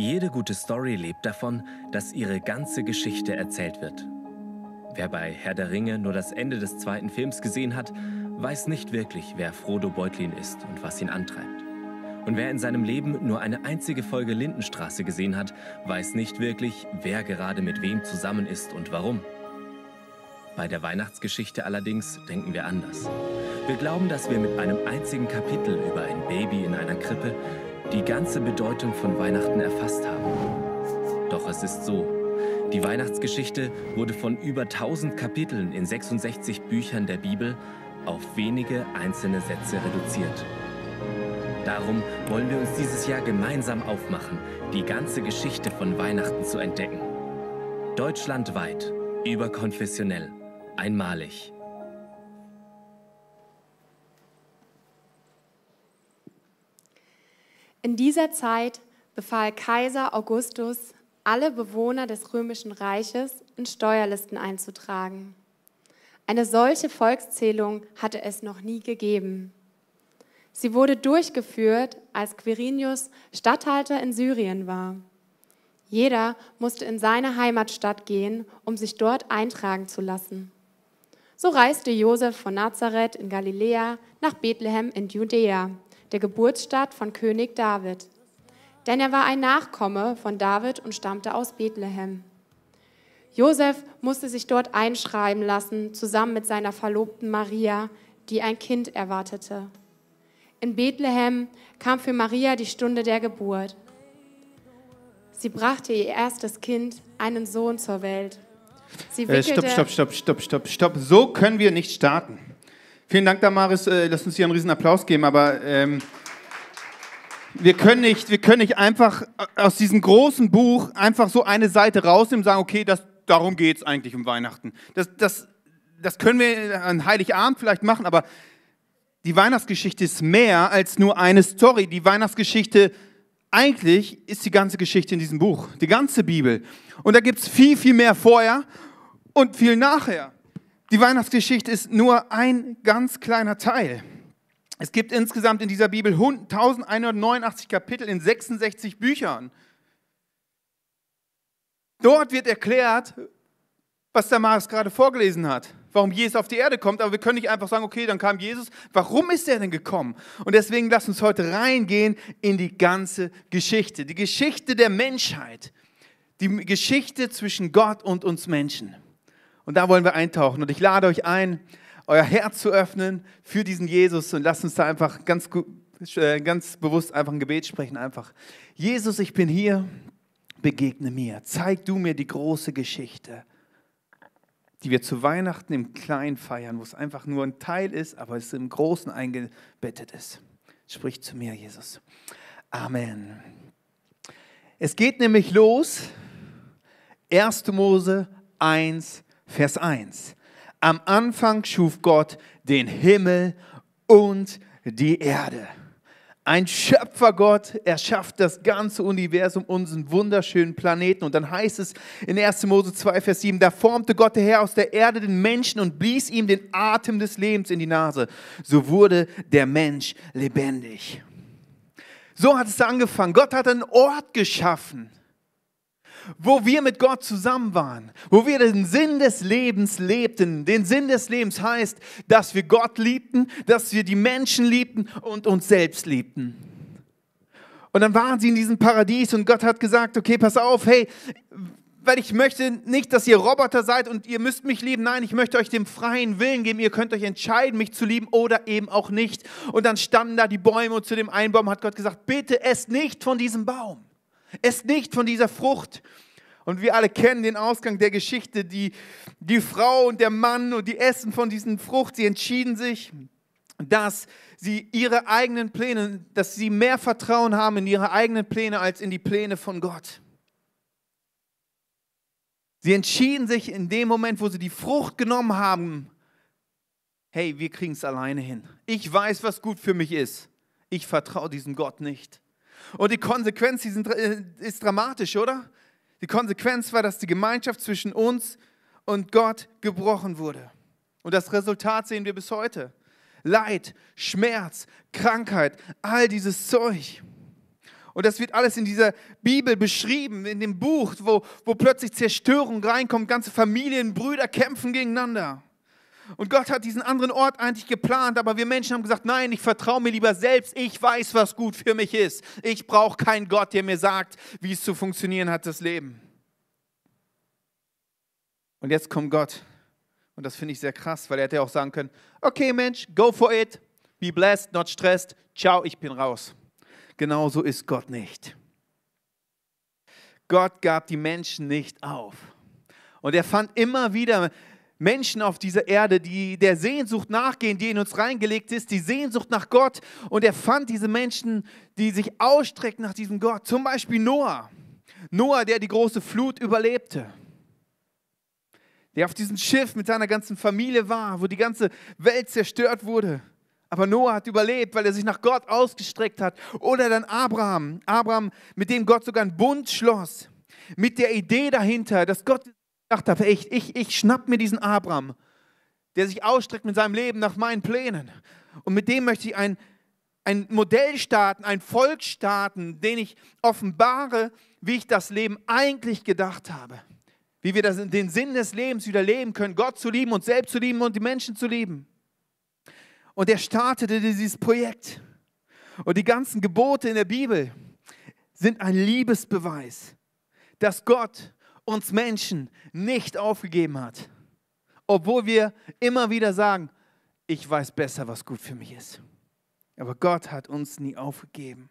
Jede gute Story lebt davon, dass ihre ganze Geschichte erzählt wird. Wer bei Herr der Ringe nur das Ende des zweiten Films gesehen hat, weiß nicht wirklich, wer Frodo Beutlin ist und was ihn antreibt. Und wer in seinem Leben nur eine einzige Folge Lindenstraße gesehen hat, weiß nicht wirklich, wer gerade mit wem zusammen ist und warum. Bei der Weihnachtsgeschichte allerdings denken wir anders. Wir glauben, dass wir mit einem einzigen Kapitel über ein Baby in einer Krippe die ganze Bedeutung von Weihnachten erfasst haben. Doch es ist so. Die Weihnachtsgeschichte wurde von über 1000 Kapiteln in 66 Büchern der Bibel auf wenige einzelne Sätze reduziert. Darum wollen wir uns dieses Jahr gemeinsam aufmachen, die ganze Geschichte von Weihnachten zu entdecken. Deutschlandweit, überkonfessionell, einmalig. In dieser Zeit befahl Kaiser Augustus, alle Bewohner des römischen Reiches in Steuerlisten einzutragen. Eine solche Volkszählung hatte es noch nie gegeben. Sie wurde durchgeführt, als Quirinius Statthalter in Syrien war. Jeder musste in seine Heimatstadt gehen, um sich dort eintragen zu lassen. So reiste Josef von Nazareth in Galiläa nach Bethlehem in Judäa, der Geburtsstadt von König David. Denn er war ein Nachkomme von David und stammte aus Bethlehem. Josef musste sich dort einschreiben lassen, zusammen mit seiner Verlobten Maria, die ein Kind erwartete. In Bethlehem kam für Maria die Stunde der Geburt. Sie brachte ihr erstes Kind, einen Sohn, zur Welt. Sie äh, stopp, stopp, stopp, stopp, stopp, stopp. So können wir nicht starten. Vielen Dank, Damaris. Äh, lass uns hier einen riesen Applaus geben, aber ähm, wir, können nicht, wir können nicht einfach äh, aus diesem großen Buch einfach so eine Seite rausnehmen und sagen, okay, das, darum geht es eigentlich um Weihnachten. Das, das, das können wir an Heiligabend vielleicht machen, aber die Weihnachtsgeschichte ist mehr als nur eine Story. Die Weihnachtsgeschichte eigentlich ist die ganze Geschichte in diesem Buch, die ganze Bibel. Und da gibt es viel, viel mehr vorher und viel nachher. Die Weihnachtsgeschichte ist nur ein ganz kleiner Teil. Es gibt insgesamt in dieser Bibel 1189 Kapitel in 66 Büchern. Dort wird erklärt, was der Mars gerade vorgelesen hat, warum Jesus auf die Erde kommt. Aber wir können nicht einfach sagen, okay, dann kam Jesus. Warum ist er denn gekommen? Und deswegen lasst uns heute reingehen in die ganze Geschichte, die Geschichte der Menschheit, die Geschichte zwischen Gott und uns Menschen. Und da wollen wir eintauchen. Und ich lade euch ein, euer Herz zu öffnen für diesen Jesus und lasst uns da einfach ganz, äh, ganz bewusst einfach ein Gebet sprechen. Einfach, Jesus, ich bin hier, begegne mir. Zeig du mir die große Geschichte, die wir zu Weihnachten im Kleinen feiern, wo es einfach nur ein Teil ist, aber es im Großen eingebettet ist. Sprich zu mir, Jesus. Amen. Es geht nämlich los. 1. Mose 1, Vers 1. Am Anfang schuf Gott den Himmel und die Erde. Ein Schöpfergott erschafft das ganze Universum, unseren wunderschönen Planeten. Und dann heißt es in 1. Mose 2, Vers 7, da formte Gott der Herr aus der Erde den Menschen und blies ihm den Atem des Lebens in die Nase. So wurde der Mensch lebendig. So hat es angefangen. Gott hat einen Ort geschaffen wo wir mit Gott zusammen waren, wo wir den Sinn des Lebens lebten. Den Sinn des Lebens heißt, dass wir Gott liebten, dass wir die Menschen liebten und uns selbst liebten. Und dann waren sie in diesem Paradies und Gott hat gesagt, okay, pass auf, hey, weil ich möchte nicht, dass ihr Roboter seid und ihr müsst mich lieben. Nein, ich möchte euch den freien Willen geben. Ihr könnt euch entscheiden, mich zu lieben oder eben auch nicht. Und dann standen da die Bäume und zu dem einen Baum hat Gott gesagt, bitte esst nicht von diesem Baum. Esst nicht von dieser Frucht. Und wir alle kennen den Ausgang der Geschichte. Die, die Frau und der Mann und die essen von diesen Frucht. Sie entschieden sich, dass sie ihre eigenen Pläne, dass sie mehr Vertrauen haben in ihre eigenen Pläne als in die Pläne von Gott. Sie entschieden sich in dem Moment, wo sie die Frucht genommen haben, hey, wir kriegen es alleine hin. Ich weiß, was gut für mich ist. Ich vertraue diesem Gott nicht. Und die Konsequenz die sind, äh, ist dramatisch, oder? Die Konsequenz war, dass die Gemeinschaft zwischen uns und Gott gebrochen wurde. Und das Resultat sehen wir bis heute. Leid, Schmerz, Krankheit, all dieses Zeug. Und das wird alles in dieser Bibel beschrieben, in dem Buch, wo, wo plötzlich Zerstörung reinkommt, ganze Familien, Brüder kämpfen gegeneinander. Und Gott hat diesen anderen Ort eigentlich geplant, aber wir Menschen haben gesagt, nein, ich vertraue mir lieber selbst, ich weiß, was gut für mich ist. Ich brauche keinen Gott, der mir sagt, wie es zu funktionieren hat, das Leben. Und jetzt kommt Gott. Und das finde ich sehr krass, weil er hätte ja auch sagen können, okay Mensch, go for it, be blessed, not stressed, ciao, ich bin raus. Genauso ist Gott nicht. Gott gab die Menschen nicht auf. Und er fand immer wieder Menschen auf dieser Erde, die der Sehnsucht nachgehen, die in uns reingelegt ist, die Sehnsucht nach Gott. Und er fand diese Menschen, die sich ausstrecken nach diesem Gott. Zum Beispiel Noah. Noah, der die große Flut überlebte. Der auf diesem Schiff mit seiner ganzen Familie war, wo die ganze Welt zerstört wurde. Aber Noah hat überlebt, weil er sich nach Gott ausgestreckt hat. Oder dann Abraham. Abraham, mit dem Gott sogar einen Bund schloss. Mit der Idee dahinter, dass Gott gedacht habe, ich, ich, ich schnapp mir diesen Abraham, der sich ausstreckt mit seinem Leben nach meinen Plänen. Und mit dem möchte ich ein, ein Modell starten, ein Volk starten, den ich offenbare, wie ich das Leben eigentlich gedacht habe. Wie wir das, den Sinn des Lebens wieder leben können, Gott zu lieben, und selbst zu lieben und die Menschen zu lieben. Und er startete dieses Projekt. Und die ganzen Gebote in der Bibel sind ein Liebesbeweis, dass Gott uns Menschen nicht aufgegeben hat, obwohl wir immer wieder sagen, ich weiß besser, was gut für mich ist. Aber Gott hat uns nie aufgegeben.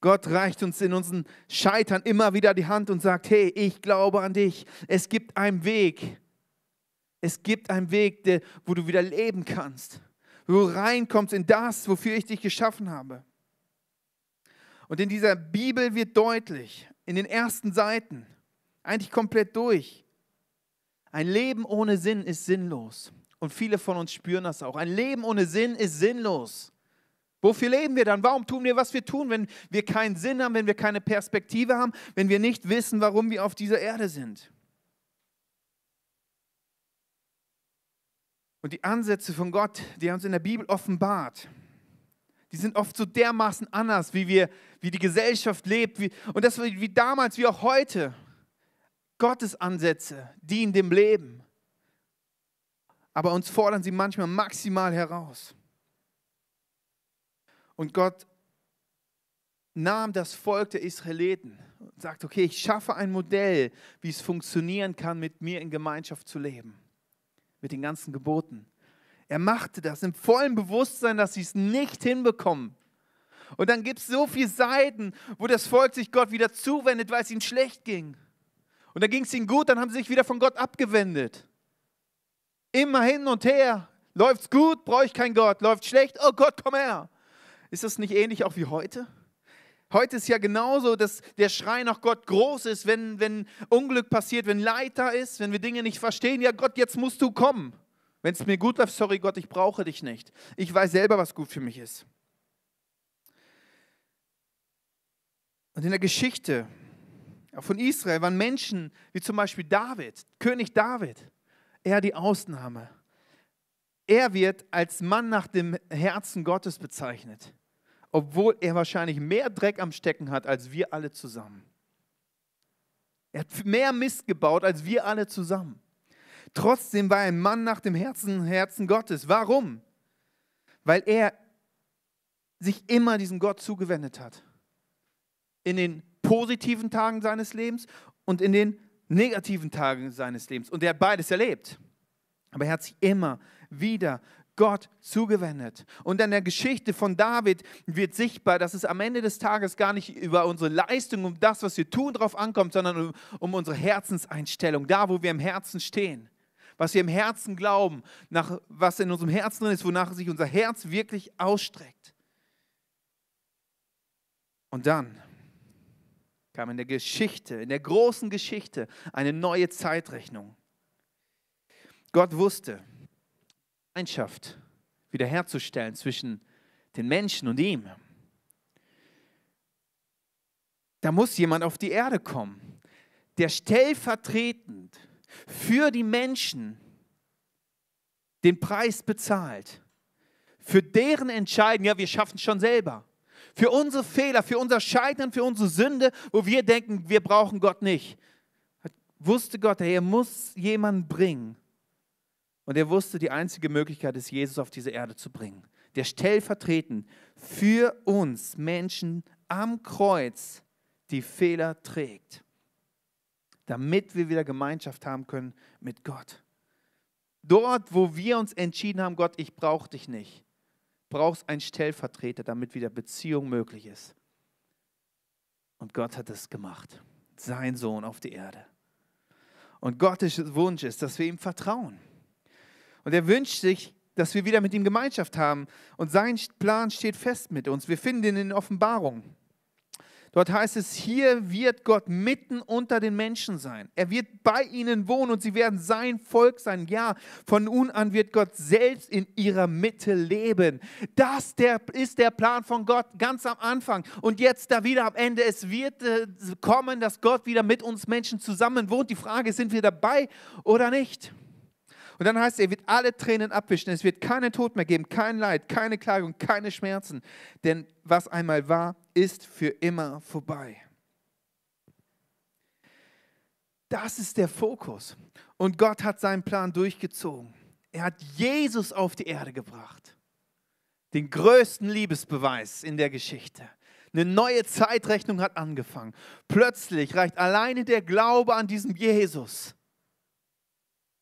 Gott reicht uns in unseren Scheitern immer wieder die Hand und sagt, hey, ich glaube an dich. Es gibt einen Weg. Es gibt einen Weg, der, wo du wieder leben kannst, wo du reinkommst in das, wofür ich dich geschaffen habe. Und in dieser Bibel wird deutlich, in den ersten Seiten, eigentlich komplett durch. Ein Leben ohne Sinn ist sinnlos. Und viele von uns spüren das auch. Ein Leben ohne Sinn ist sinnlos. Wofür leben wir dann? Warum tun wir, was wir tun, wenn wir keinen Sinn haben, wenn wir keine Perspektive haben, wenn wir nicht wissen, warum wir auf dieser Erde sind? Und die Ansätze von Gott, die haben uns in der Bibel offenbart, die sind oft so dermaßen anders, wie, wir, wie die Gesellschaft lebt, wie, und das wie damals, wie auch heute. Gottes Ansätze dienen dem Leben. Aber uns fordern sie manchmal maximal heraus. Und Gott nahm das Volk der Israeliten und sagt, okay, ich schaffe ein Modell, wie es funktionieren kann, mit mir in Gemeinschaft zu leben, mit den ganzen Geboten. Er machte das im vollen Bewusstsein, dass sie es nicht hinbekommen. Und dann gibt es so viele Seiten, wo das Volk sich Gott wieder zuwendet, weil es ihnen schlecht ging. Und da ging es ihnen gut, dann haben sie sich wieder von Gott abgewendet. Immer hin und her. Läuft's gut, brauche ich keinen Gott. Läuft schlecht, oh Gott, komm her. Ist das nicht ähnlich auch wie heute? Heute ist ja genauso, dass der Schrei nach Gott groß ist, wenn, wenn Unglück passiert, wenn Leid da ist, wenn wir Dinge nicht verstehen. Ja, Gott, jetzt musst du kommen. Wenn es mir gut läuft, sorry Gott, ich brauche dich nicht. Ich weiß selber, was gut für mich ist. Und in der Geschichte von Israel waren Menschen wie zum Beispiel David, König David. Er die Ausnahme. Er wird als Mann nach dem Herzen Gottes bezeichnet, obwohl er wahrscheinlich mehr Dreck am Stecken hat als wir alle zusammen. Er hat mehr Mist gebaut als wir alle zusammen. Trotzdem war er ein Mann nach dem Herzen, Herzen Gottes. Warum? Weil er sich immer diesem Gott zugewendet hat. In den positiven Tagen seines Lebens und in den negativen Tagen seines Lebens. Und er hat beides erlebt. Aber er hat sich immer wieder Gott zugewendet. Und in der Geschichte von David wird sichtbar, dass es am Ende des Tages gar nicht über unsere Leistung, um das, was wir tun, drauf ankommt, sondern um, um unsere Herzenseinstellung, da, wo wir im Herzen stehen, was wir im Herzen glauben, nach, was in unserem Herzen drin ist, wonach sich unser Herz wirklich ausstreckt. Und dann kam in der Geschichte, in der großen Geschichte eine neue Zeitrechnung. Gott wusste, Gemeinschaft wiederherzustellen zwischen den Menschen und ihm. Da muss jemand auf die Erde kommen, der stellvertretend für die Menschen den Preis bezahlt, für deren Entscheiden, ja, wir schaffen es schon selber für unsere Fehler, für unser Scheitern, für unsere Sünde, wo wir denken, wir brauchen Gott nicht. Wusste Gott, er muss jemanden bringen. Und er wusste, die einzige Möglichkeit ist, Jesus auf diese Erde zu bringen, der stellvertretend für uns Menschen am Kreuz die Fehler trägt, damit wir wieder Gemeinschaft haben können mit Gott. Dort, wo wir uns entschieden haben, Gott, ich brauche dich nicht, brauchst einen Stellvertreter, damit wieder Beziehung möglich ist. Und Gott hat es gemacht. Sein Sohn auf die Erde. Und Gottes Wunsch ist, dass wir ihm vertrauen. Und er wünscht sich, dass wir wieder mit ihm Gemeinschaft haben. Und sein Plan steht fest mit uns. Wir finden ihn in Offenbarungen. Dort heißt es, hier wird Gott mitten unter den Menschen sein. Er wird bei ihnen wohnen und sie werden sein Volk sein. Ja, von nun an wird Gott selbst in ihrer Mitte leben. Das der, ist der Plan von Gott ganz am Anfang und jetzt da wieder am Ende. Es wird äh, kommen, dass Gott wieder mit uns Menschen zusammen wohnt. Die Frage ist, sind wir dabei oder nicht? Und dann heißt es, er wird alle Tränen abwischen. Es wird keinen Tod mehr geben, kein Leid, keine Klage und keine Schmerzen. Denn was einmal war, ist für immer vorbei. Das ist der Fokus. Und Gott hat seinen Plan durchgezogen. Er hat Jesus auf die Erde gebracht. Den größten Liebesbeweis in der Geschichte. Eine neue Zeitrechnung hat angefangen. Plötzlich reicht alleine der Glaube an diesen Jesus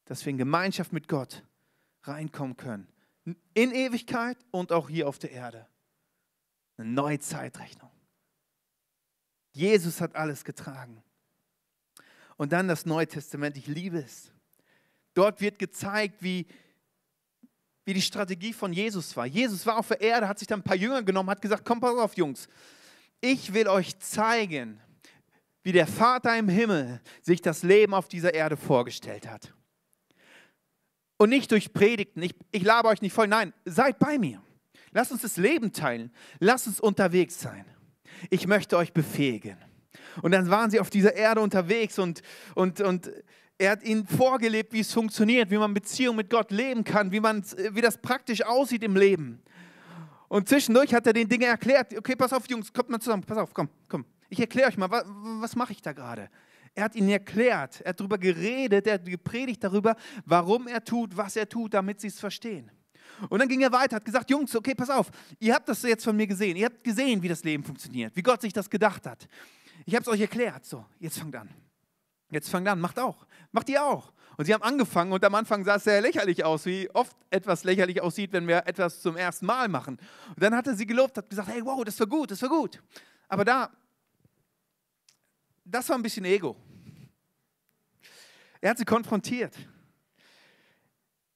dass wir in Gemeinschaft mit Gott reinkommen können. In Ewigkeit und auch hier auf der Erde. Eine neue Zeitrechnung. Jesus hat alles getragen. Und dann das Neue Testament, ich liebe es. Dort wird gezeigt, wie, wie die Strategie von Jesus war. Jesus war auf der Erde, hat sich dann ein paar Jünger genommen, hat gesagt, komm, pass auf, Jungs, ich will euch zeigen, wie der Vater im Himmel sich das Leben auf dieser Erde vorgestellt hat. Und nicht durch Predigten, ich, ich laber euch nicht voll, nein, seid bei mir. Lasst uns das Leben teilen, lasst uns unterwegs sein. Ich möchte euch befähigen. Und dann waren sie auf dieser Erde unterwegs und, und, und er hat ihnen vorgelebt, wie es funktioniert, wie man Beziehung mit Gott leben kann, wie, man, wie das praktisch aussieht im Leben. Und zwischendurch hat er den Dinge erklärt. Okay, pass auf, Jungs, kommt mal zusammen. Pass auf, komm, komm. Ich erkläre euch mal, was, was mache ich da gerade? Er hat ihnen erklärt, er hat darüber geredet, er hat gepredigt darüber, warum er tut, was er tut, damit sie es verstehen. Und dann ging er weiter, hat gesagt, Jungs, okay, pass auf, ihr habt das jetzt von mir gesehen, ihr habt gesehen, wie das Leben funktioniert, wie Gott sich das gedacht hat. Ich habe es euch erklärt, so, jetzt fangt an. Jetzt fangt an, macht auch, macht ihr auch. Und sie haben angefangen und am Anfang sah es sehr lächerlich aus, wie oft etwas lächerlich aussieht, wenn wir etwas zum ersten Mal machen. Und dann hat er sie gelobt, hat gesagt, hey, wow, das war gut, das war gut. Aber da, das war ein bisschen Ego. Er hat sie konfrontiert.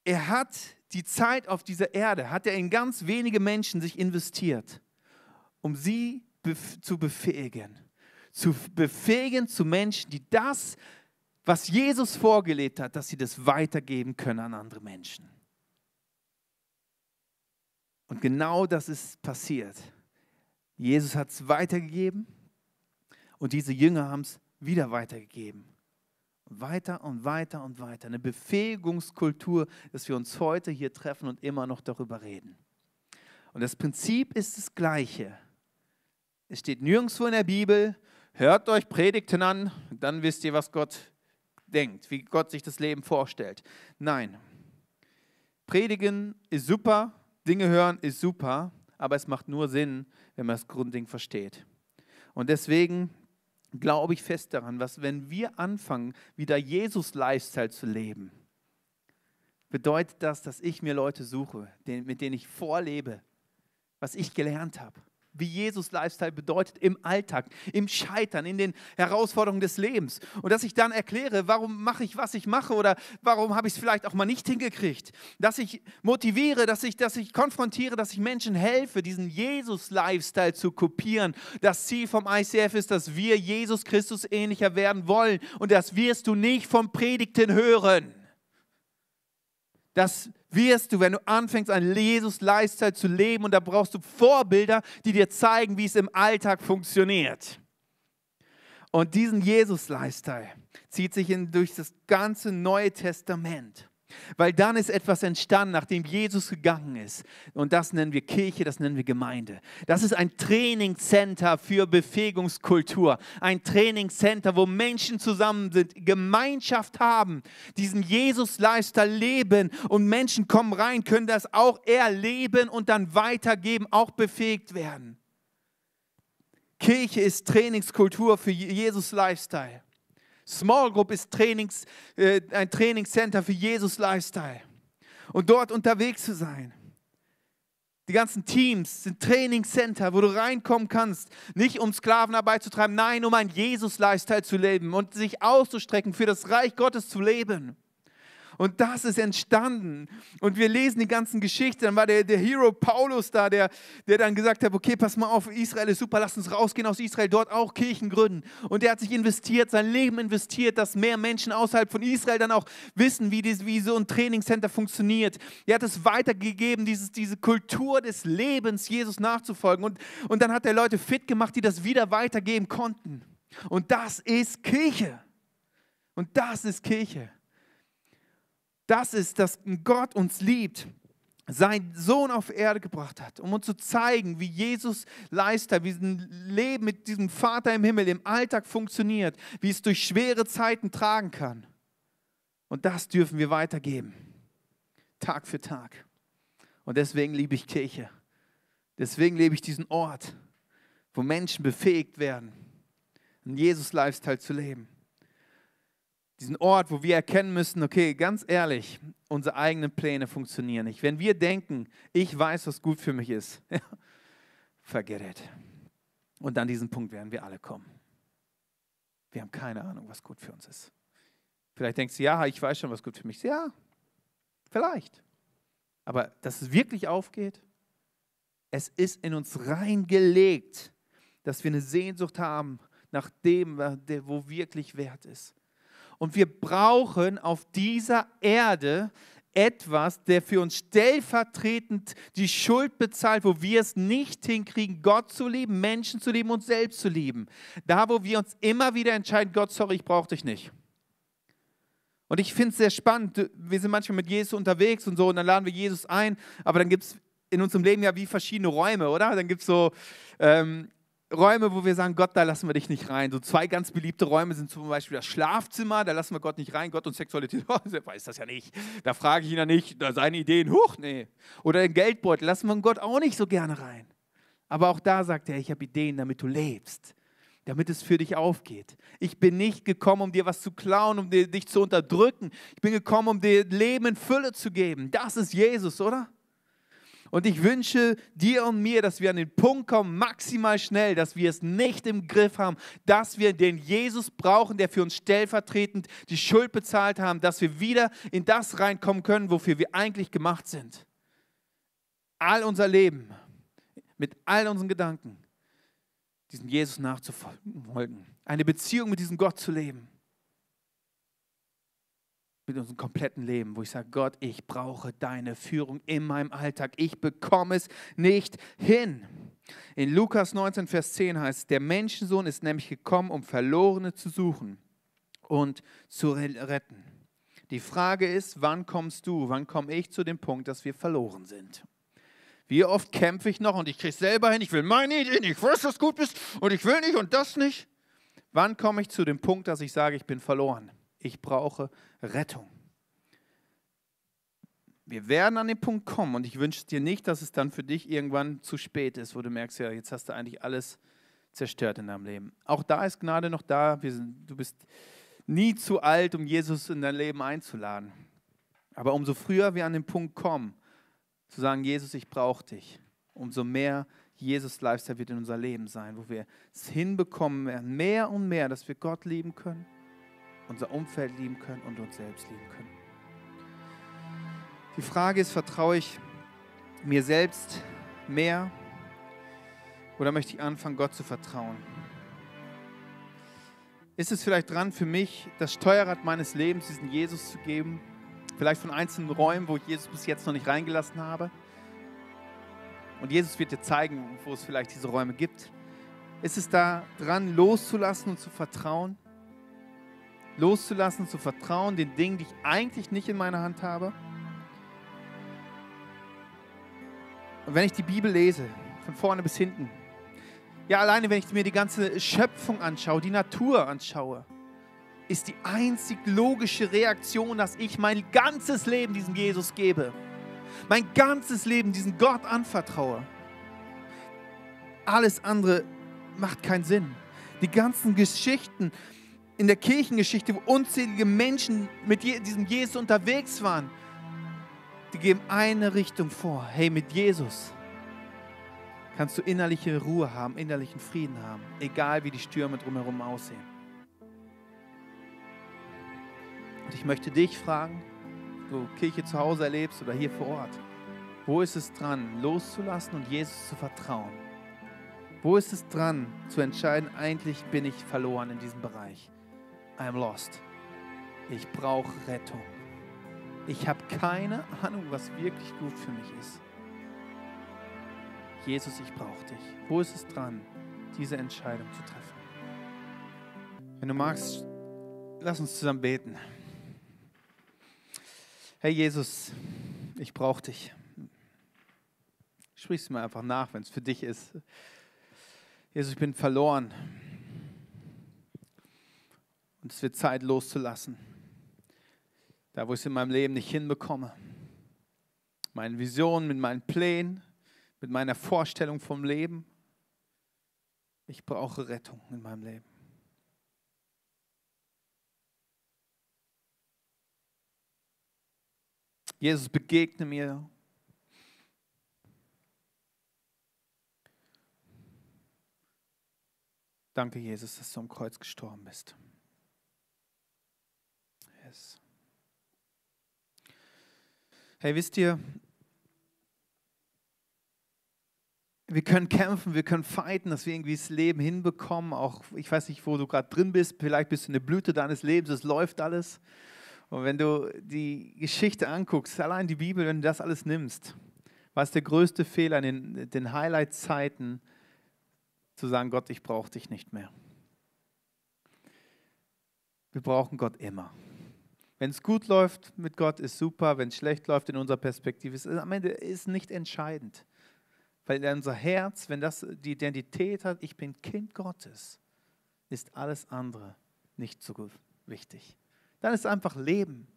Er hat die Zeit auf dieser Erde, hat er in ganz wenige Menschen sich investiert, um sie bef zu befähigen. Zu befähigen zu Menschen, die das, was Jesus vorgelebt hat, dass sie das weitergeben können an andere Menschen. Und genau das ist passiert. Jesus hat es weitergegeben und diese Jünger haben es wieder weitergegeben. Weiter und weiter und weiter. Eine Befähigungskultur, dass wir uns heute hier treffen und immer noch darüber reden. Und das Prinzip ist das gleiche. Es steht nirgendwo in der Bibel, hört euch Predigten an, dann wisst ihr, was Gott denkt, wie Gott sich das Leben vorstellt. Nein. Predigen ist super, Dinge hören ist super, aber es macht nur Sinn, wenn man das Grundding versteht. Und deswegen glaube ich fest daran, was, wenn wir anfangen, wieder Jesus-Lifestyle zu leben, bedeutet das, dass ich mir Leute suche, den, mit denen ich vorlebe, was ich gelernt habe wie Jesus Lifestyle bedeutet im Alltag, im Scheitern, in den Herausforderungen des Lebens. Und dass ich dann erkläre, warum mache ich, was ich mache oder warum habe ich es vielleicht auch mal nicht hingekriegt. Dass ich motiviere, dass ich, dass ich konfrontiere, dass ich Menschen helfe, diesen Jesus Lifestyle zu kopieren. Das Ziel vom ICF ist, dass wir Jesus Christus ähnlicher werden wollen. Und das wirst du nicht vom Predigten hören. Das wirst du, wenn du anfängst, ein Jesus-Lifestyle zu leben. Und da brauchst du Vorbilder, die dir zeigen, wie es im Alltag funktioniert. Und diesen Jesus-Lifestyle zieht sich in, durch das ganze Neue Testament. Weil dann ist etwas entstanden, nachdem Jesus gegangen ist. Und das nennen wir Kirche, das nennen wir Gemeinde. Das ist ein Trainingcenter für Befähigungskultur. Ein Trainingcenter, wo Menschen zusammen sind, Gemeinschaft haben, diesen Jesus-Lifestyle leben und Menschen kommen rein, können das auch erleben und dann weitergeben, auch befähigt werden. Kirche ist Trainingskultur für Jesus-Lifestyle. Small Group ist Trainings, äh, ein Trainingscenter für Jesus Lifestyle. Und dort unterwegs zu sein. Die ganzen Teams sind Trainingscenter, wo du reinkommen kannst, nicht um Sklavenarbeit zu treiben, nein, um ein Jesus-Lifestyle zu leben und sich auszustrecken, für das Reich Gottes zu leben. Und das ist entstanden. Und wir lesen die ganzen Geschichten. Dann war der, der Hero Paulus da, der, der dann gesagt hat, okay, pass mal auf, Israel ist super, lass uns rausgehen aus Israel, dort auch Kirchen gründen. Und der hat sich investiert, sein Leben investiert, dass mehr Menschen außerhalb von Israel dann auch wissen, wie, dies, wie so ein Trainingscenter funktioniert. Er hat es weitergegeben, dieses, diese Kultur des Lebens, Jesus nachzufolgen. Und, und dann hat er Leute fit gemacht, die das wieder weitergeben konnten. Und das ist Kirche. Und das ist Kirche das ist, dass Gott uns liebt, seinen Sohn auf Erde gebracht hat, um uns zu zeigen, wie Jesus Leister, wie ein Leben mit diesem Vater im Himmel im Alltag funktioniert, wie es durch schwere Zeiten tragen kann. Und das dürfen wir weitergeben, Tag für Tag. Und deswegen liebe ich Kirche. Deswegen lebe ich diesen Ort, wo Menschen befähigt werden, einen Jesus-Lifestyle zu leben diesen Ort, wo wir erkennen müssen, okay, ganz ehrlich, unsere eigenen Pläne funktionieren nicht. Wenn wir denken, ich weiß, was gut für mich ist, forget it. Und an diesen Punkt werden wir alle kommen. Wir haben keine Ahnung, was gut für uns ist. Vielleicht denkst du, ja, ich weiß schon, was gut für mich ist. Ja, vielleicht. Aber dass es wirklich aufgeht, es ist in uns reingelegt, dass wir eine Sehnsucht haben nach dem, wo wirklich Wert ist. Und wir brauchen auf dieser Erde etwas, der für uns stellvertretend die Schuld bezahlt, wo wir es nicht hinkriegen, Gott zu lieben, Menschen zu lieben, uns selbst zu lieben. Da, wo wir uns immer wieder entscheiden, Gott, sorry, ich brauche dich nicht. Und ich finde es sehr spannend, wir sind manchmal mit Jesus unterwegs und so, und dann laden wir Jesus ein, aber dann gibt es in unserem Leben ja wie verschiedene Räume, oder? Dann gibt es so, ähm, Räume, wo wir sagen, Gott, da lassen wir dich nicht rein. So zwei ganz beliebte Räume sind zum Beispiel das Schlafzimmer, da lassen wir Gott nicht rein. Gott und Sexualität, oh, er weiß das ja nicht. Da frage ich ihn ja nicht, da seine Ideen, huch, nee. Oder den Geldbeutel, lassen wir Gott auch nicht so gerne rein. Aber auch da sagt er, ich habe Ideen, damit du lebst, damit es für dich aufgeht. Ich bin nicht gekommen, um dir was zu klauen, um dich zu unterdrücken. Ich bin gekommen, um dir Leben in Fülle zu geben. Das ist Jesus, oder? Und ich wünsche dir und mir, dass wir an den Punkt kommen, maximal schnell, dass wir es nicht im Griff haben, dass wir den Jesus brauchen, der für uns stellvertretend die Schuld bezahlt haben, dass wir wieder in das reinkommen können, wofür wir eigentlich gemacht sind. All unser Leben, mit all unseren Gedanken, diesen Jesus nachzufolgen, eine Beziehung mit diesem Gott zu leben mit unserem kompletten Leben, wo ich sage, Gott, ich brauche deine Führung in meinem Alltag. Ich bekomme es nicht hin. In Lukas 19, Vers 10 heißt es, der Menschensohn ist nämlich gekommen, um Verlorene zu suchen und zu retten. Die Frage ist, wann kommst du, wann komme ich zu dem Punkt, dass wir verloren sind? Wie oft kämpfe ich noch und ich kriege es selber hin, ich will meine Idee nicht, ich weiß, dass du gut bist und ich will nicht und das nicht. Wann komme ich zu dem Punkt, dass ich sage, ich bin verloren? Ich brauche Rettung. Wir werden an den Punkt kommen und ich wünsche dir nicht, dass es dann für dich irgendwann zu spät ist, wo du merkst, ja, jetzt hast du eigentlich alles zerstört in deinem Leben. Auch da ist Gnade noch da. Sind, du bist nie zu alt, um Jesus in dein Leben einzuladen. Aber umso früher wir an den Punkt kommen, zu sagen, Jesus, ich brauche dich, umso mehr Jesus-Lifestyle wird in unser Leben sein, wo wir es hinbekommen, werden, mehr und mehr, dass wir Gott lieben können unser Umfeld lieben können und uns selbst lieben können. Die Frage ist, vertraue ich mir selbst mehr oder möchte ich anfangen, Gott zu vertrauen? Ist es vielleicht dran für mich, das Steuerrad meines Lebens, diesen Jesus zu geben? Vielleicht von einzelnen Räumen, wo ich Jesus bis jetzt noch nicht reingelassen habe? Und Jesus wird dir zeigen, wo es vielleicht diese Räume gibt. Ist es da dran, loszulassen und zu vertrauen? loszulassen, zu vertrauen, den Dingen, die ich eigentlich nicht in meiner Hand habe. Und wenn ich die Bibel lese, von vorne bis hinten, ja alleine wenn ich mir die ganze Schöpfung anschaue, die Natur anschaue, ist die einzig logische Reaktion, dass ich mein ganzes Leben diesem Jesus gebe. Mein ganzes Leben diesem Gott anvertraue. Alles andere macht keinen Sinn. Die ganzen Geschichten, in der Kirchengeschichte, wo unzählige Menschen mit diesem Jesus unterwegs waren, die geben eine Richtung vor. Hey, mit Jesus kannst du innerliche Ruhe haben, innerlichen Frieden haben, egal wie die Stürme drumherum aussehen. Und ich möchte dich fragen, du Kirche zu Hause erlebst oder hier vor Ort, wo ist es dran, loszulassen und Jesus zu vertrauen? Wo ist es dran, zu entscheiden, eigentlich bin ich verloren in diesem Bereich? I'm lost. Ich brauche Rettung. Ich habe keine Ahnung, was wirklich gut für mich ist. Jesus, ich brauche dich. Wo ist es dran, diese Entscheidung zu treffen? Wenn du magst, lass uns zusammen beten. Hey Jesus, ich brauche dich. Sprich es mir einfach nach, wenn es für dich ist. Jesus, ich bin verloren. Und es wird Zeit loszulassen. Da, wo ich es in meinem Leben nicht hinbekomme. Meine Visionen, mit meinen Plänen, mit meiner Vorstellung vom Leben. Ich brauche Rettung in meinem Leben. Jesus, begegne mir. Danke, Jesus, dass du am Kreuz gestorben bist ist. Hey, wisst ihr, wir können kämpfen, wir können fighten, dass wir irgendwie das Leben hinbekommen. Auch ich weiß nicht, wo du gerade drin bist. Vielleicht bist du in der Blüte deines Lebens, es läuft alles. Und wenn du die Geschichte anguckst, allein die Bibel, wenn du das alles nimmst, war es der größte Fehler in den, den Highlight-Zeiten, zu sagen: Gott, ich brauche dich nicht mehr. Wir brauchen Gott immer. Wenn es gut läuft mit Gott, ist super. Wenn es schlecht läuft in unserer Perspektive, ist es am Ende ist nicht entscheidend. Weil unser Herz, wenn das die Identität hat, ich bin Kind Gottes, ist alles andere nicht so gut wichtig. Dann ist einfach Leben.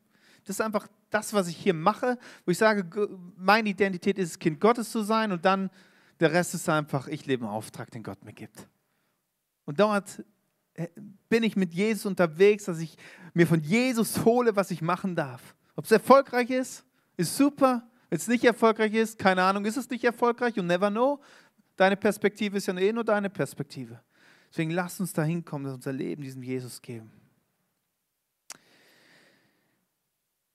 Das ist einfach das, was ich hier mache, wo ich sage, meine Identität ist es, Kind Gottes zu sein und dann der Rest ist einfach, ich lebe im Auftrag, den Gott mir gibt. Und dort äh, bin ich mit Jesus unterwegs, dass ich mir von Jesus hole, was ich machen darf. Ob es erfolgreich ist, ist super. Wenn es nicht erfolgreich ist, keine Ahnung, ist es nicht erfolgreich, you never know. Deine Perspektive ist ja eh nur deine Perspektive. Deswegen lass uns da hinkommen, dass unser Leben diesem Jesus geben.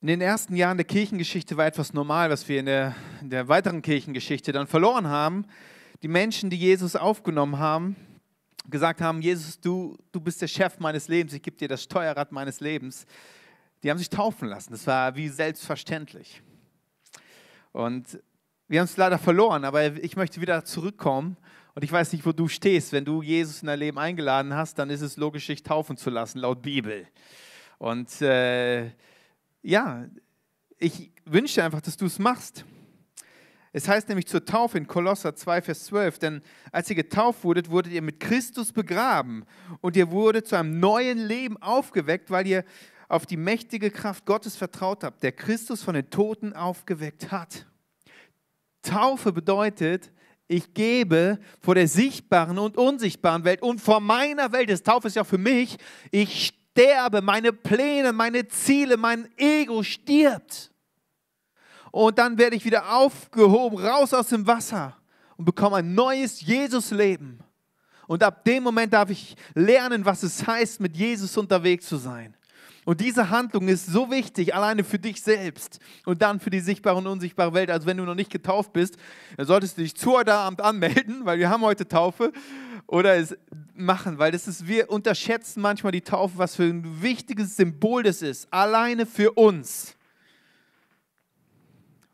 In den ersten Jahren der Kirchengeschichte war etwas normal, was wir in der, in der weiteren Kirchengeschichte dann verloren haben. Die Menschen, die Jesus aufgenommen haben, gesagt haben, Jesus, du, du bist der Chef meines Lebens, ich gebe dir das Steuerrad meines Lebens, die haben sich taufen lassen. Das war wie selbstverständlich. Und wir haben es leider verloren, aber ich möchte wieder zurückkommen. Und ich weiß nicht, wo du stehst. Wenn du Jesus in dein Leben eingeladen hast, dann ist es logisch, dich taufen zu lassen, laut Bibel. Und äh, ja, ich wünsche einfach, dass du es machst. Es heißt nämlich zur Taufe in Kolosser 2, Vers 12, denn als ihr getauft wurdet, wurdet ihr mit Christus begraben und ihr wurdet zu einem neuen Leben aufgeweckt, weil ihr auf die mächtige Kraft Gottes vertraut habt, der Christus von den Toten aufgeweckt hat. Taufe bedeutet, ich gebe vor der sichtbaren und unsichtbaren Welt und vor meiner Welt, das Taufe ist ja auch für mich, ich sterbe, meine Pläne, meine Ziele, mein Ego stirbt. Und dann werde ich wieder aufgehoben, raus aus dem Wasser und bekomme ein neues Jesus-Leben. Und ab dem Moment darf ich lernen, was es heißt, mit Jesus unterwegs zu sein. Und diese Handlung ist so wichtig, alleine für dich selbst und dann für die sichtbare und unsichtbare Welt. Also wenn du noch nicht getauft bist, dann solltest du dich zu heute Abend anmelden, weil wir haben heute Taufe. Oder es machen, weil das ist, wir unterschätzen manchmal die Taufe, was für ein wichtiges Symbol das ist, alleine für uns.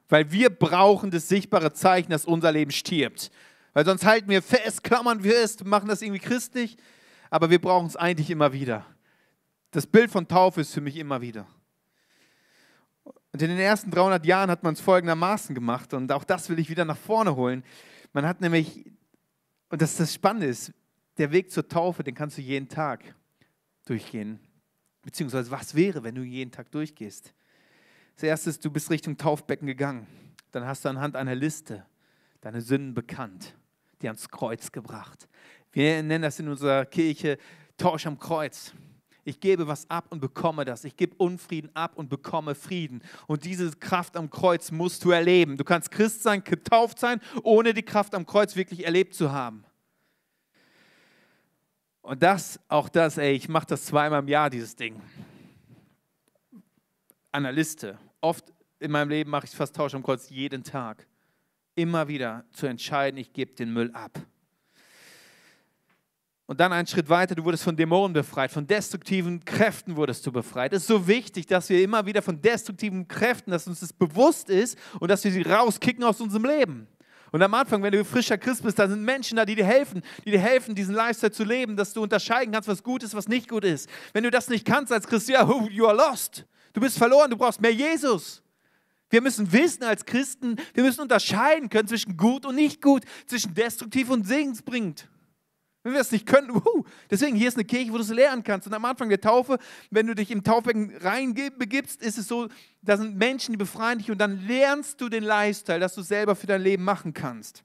Weil wir brauchen das sichtbare Zeichen, dass unser Leben stirbt. Weil sonst halten wir fest, klammern wir es, machen das irgendwie christlich, aber wir brauchen es eigentlich immer wieder. Das Bild von Taufe ist für mich immer wieder. Und in den ersten 300 Jahren hat man es folgendermaßen gemacht und auch das will ich wieder nach vorne holen. Man hat nämlich, und das ist das Spannende ist, der Weg zur Taufe, den kannst du jeden Tag durchgehen. Beziehungsweise was wäre, wenn du jeden Tag durchgehst? Das erste ist, du bist Richtung Taufbecken gegangen. Dann hast du anhand einer Liste deine Sünden bekannt, die ans Kreuz gebracht. Wir nennen das in unserer Kirche Tausch am Kreuz. Ich gebe was ab und bekomme das. Ich gebe Unfrieden ab und bekomme Frieden. Und diese Kraft am Kreuz musst du erleben. Du kannst Christ sein, getauft sein, ohne die Kraft am Kreuz wirklich erlebt zu haben. Und das, auch das, ey, ich mache das zweimal im Jahr, dieses Ding. An der Liste oft in meinem Leben mache ich fast Tausch am Kreuz jeden Tag. Immer wieder zu entscheiden, ich gebe den Müll ab. Und dann einen Schritt weiter, du wurdest von Dämonen befreit, von destruktiven Kräften wurdest du befreit. Es ist so wichtig, dass wir immer wieder von destruktiven Kräften, dass uns das bewusst ist und dass wir sie rauskicken aus unserem Leben. Und am Anfang, wenn du frischer Christ bist, da sind Menschen da, die dir helfen, die dir helfen, diesen Lifestyle zu leben, dass du unterscheiden kannst, was gut ist, was nicht gut ist. Wenn du das nicht kannst als Christ, ja, you are lost. Du bist verloren, du brauchst mehr Jesus. Wir müssen wissen als Christen, wir müssen unterscheiden können zwischen gut und nicht gut, zwischen destruktiv und segensbringend. Wenn wir das nicht können, uhu. deswegen hier ist eine Kirche, wo du es lernen kannst. Und am Anfang der Taufe, wenn du dich im Taufbecken reinbegibst, ist es so, da sind Menschen, die befreien dich und dann lernst du den Lifestyle, dass du selber für dein Leben machen kannst.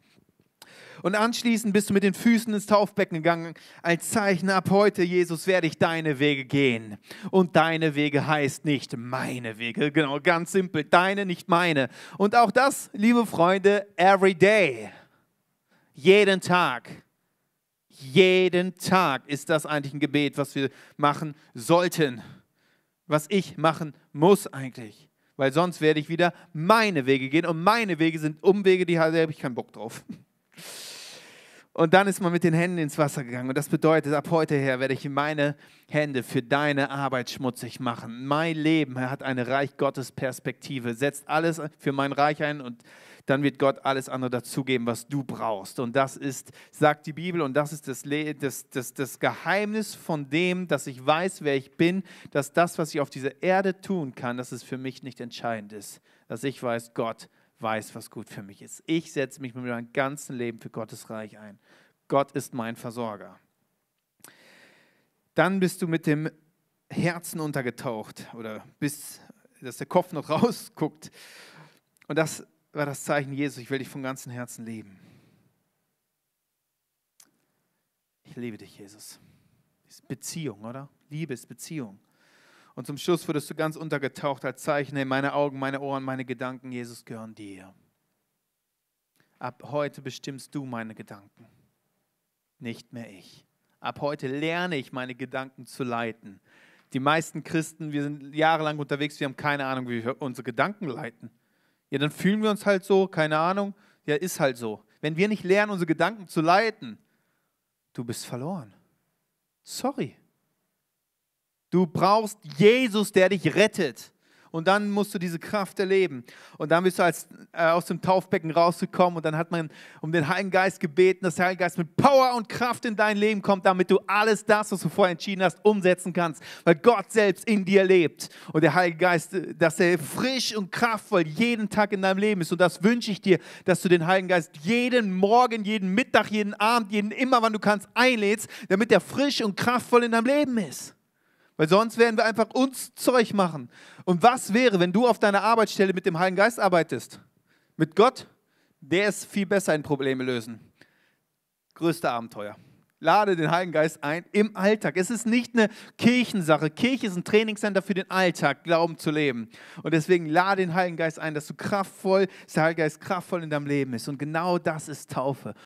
Und anschließend bist du mit den Füßen ins Taufbecken gegangen, als Zeichen ab heute, Jesus, werde ich deine Wege gehen. Und deine Wege heißt nicht meine Wege. Genau, ganz simpel, deine, nicht meine. Und auch das, liebe Freunde, every day. Jeden Tag. Jeden Tag ist das eigentlich ein Gebet, was wir machen sollten. Was ich machen muss eigentlich weil sonst werde ich wieder meine Wege gehen und meine Wege sind Umwege, die habe ich keinen Bock drauf. Und dann ist man mit den Händen ins Wasser gegangen. Und das bedeutet, ab heute her werde ich meine Hände für deine Arbeit schmutzig machen. Mein Leben hat eine Reich Gottes Perspektive. Setzt alles für mein Reich ein und dann wird Gott alles andere dazugeben, was du brauchst. Und das ist, sagt die Bibel, und das ist das, das, das, das Geheimnis von dem, dass ich weiß, wer ich bin, dass das, was ich auf dieser Erde tun kann, dass es für mich nicht entscheidend ist. Dass ich weiß, Gott weiß, was gut für mich ist. Ich setze mich mit meinem ganzen Leben für Gottes Reich ein. Gott ist mein Versorger. Dann bist du mit dem Herzen untergetaucht oder bis, dass der Kopf noch rausguckt. Und das war das Zeichen Jesus, ich will dich von ganzem Herzen lieben. Ich liebe dich, Jesus. ist Beziehung, oder? Liebe ist Beziehung. Und zum Schluss wurdest du ganz untergetaucht als Zeichen, hey, meine Augen, meine Ohren, meine Gedanken, Jesus gehören dir. Ab heute bestimmst du meine Gedanken, nicht mehr ich. Ab heute lerne ich, meine Gedanken zu leiten. Die meisten Christen, wir sind jahrelang unterwegs, wir haben keine Ahnung, wie wir unsere Gedanken leiten. Ja, dann fühlen wir uns halt so, keine Ahnung. Ja, ist halt so. Wenn wir nicht lernen, unsere Gedanken zu leiten, du bist verloren. Sorry. Du brauchst Jesus, der dich rettet. Und dann musst du diese Kraft erleben. Und dann bist du als, äh, aus dem Taufbecken rausgekommen. Und dann hat man um den Heiligen Geist gebeten, dass der Heilige Geist mit Power und Kraft in dein Leben kommt, damit du alles das, was du vorher entschieden hast, umsetzen kannst. Weil Gott selbst in dir lebt. Und der Heilige Geist, dass er frisch und kraftvoll jeden Tag in deinem Leben ist. Und das wünsche ich dir, dass du den Heiligen Geist jeden Morgen, jeden Mittag, jeden Abend, jeden immer, wann du kannst, einlädst, damit er frisch und kraftvoll in deinem Leben ist. Weil sonst werden wir einfach uns Zeug machen. Und was wäre, wenn du auf deiner Arbeitsstelle mit dem Heiligen Geist arbeitest? Mit Gott? Der ist viel besser in Probleme lösen. Größte Abenteuer. Lade den Heiligen Geist ein im Alltag. Es ist nicht eine Kirchensache. Kirche ist ein Trainingscenter für den Alltag, Glauben zu leben. Und deswegen lade den Heiligen Geist ein, dass du kraftvoll, dass der Heilige Geist kraftvoll in deinem Leben ist. Und genau das ist Taufe.